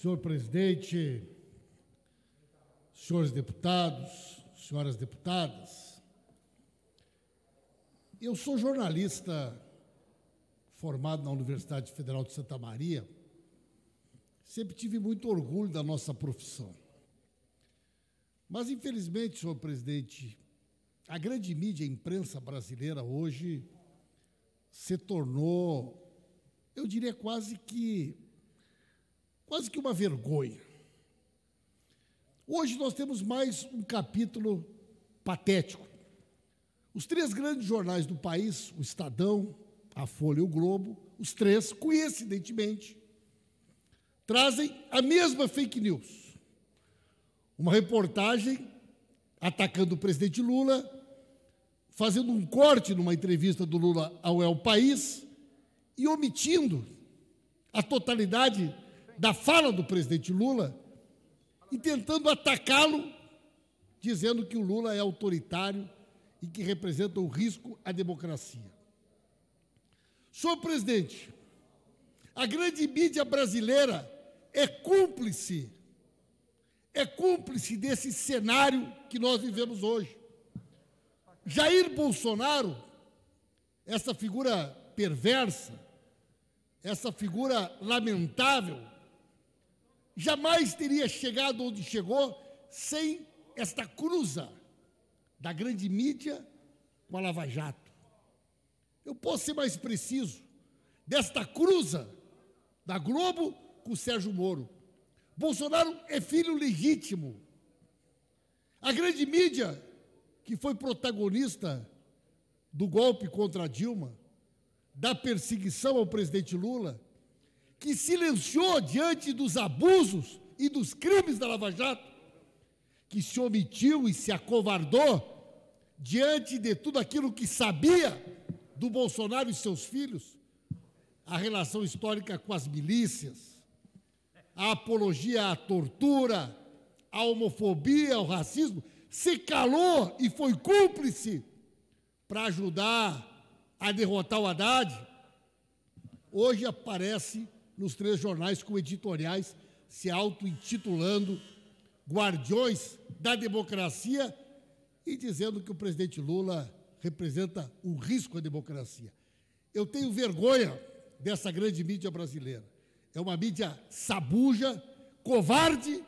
Senhor presidente, senhores deputados, senhoras deputadas, eu sou jornalista formado na Universidade Federal de Santa Maria. Sempre tive muito orgulho da nossa profissão. Mas, infelizmente, senhor presidente, a grande mídia, a imprensa brasileira hoje se tornou, eu diria quase que quase que uma vergonha. Hoje nós temos mais um capítulo patético. Os três grandes jornais do país, o Estadão, a Folha e o Globo, os três, coincidentemente, trazem a mesma fake news. Uma reportagem atacando o presidente Lula, fazendo um corte numa entrevista do Lula ao El País e omitindo a totalidade da fala do presidente Lula e tentando atacá-lo, dizendo que o Lula é autoritário e que representa um risco à democracia. Senhor presidente, a grande mídia brasileira é cúmplice, é cúmplice desse cenário que nós vivemos hoje. Jair Bolsonaro, essa figura perversa, essa figura lamentável, jamais teria chegado onde chegou sem esta cruza da grande mídia com a Lava Jato. Eu posso ser mais preciso, desta cruza da Globo com o Sérgio Moro. Bolsonaro é filho legítimo. A grande mídia, que foi protagonista do golpe contra Dilma, da perseguição ao presidente Lula, que silenciou diante dos abusos e dos crimes da Lava Jato, que se omitiu e se acovardou diante de tudo aquilo que sabia do Bolsonaro e seus filhos, a relação histórica com as milícias, a apologia à tortura, à homofobia, ao racismo, se calou e foi cúmplice para ajudar a derrotar o Haddad, hoje aparece nos três jornais com editoriais se auto-intitulando Guardiões da Democracia e dizendo que o presidente Lula representa um risco à democracia. Eu tenho vergonha dessa grande mídia brasileira. É uma mídia sabuja, covarde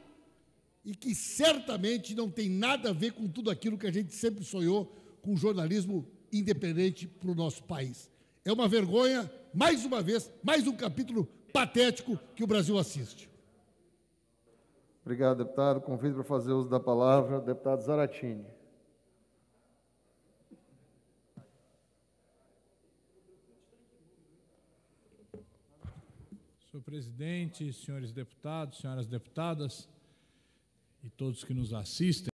e que certamente não tem nada a ver com tudo aquilo que a gente sempre sonhou com o jornalismo independente para o nosso país. É uma vergonha, mais uma vez, mais um capítulo patético que o Brasil assiste. Obrigado, deputado. Convido para fazer uso da palavra, deputado Zaratini. Senhor presidente, senhores deputados, senhoras deputadas e todos que nos assistem,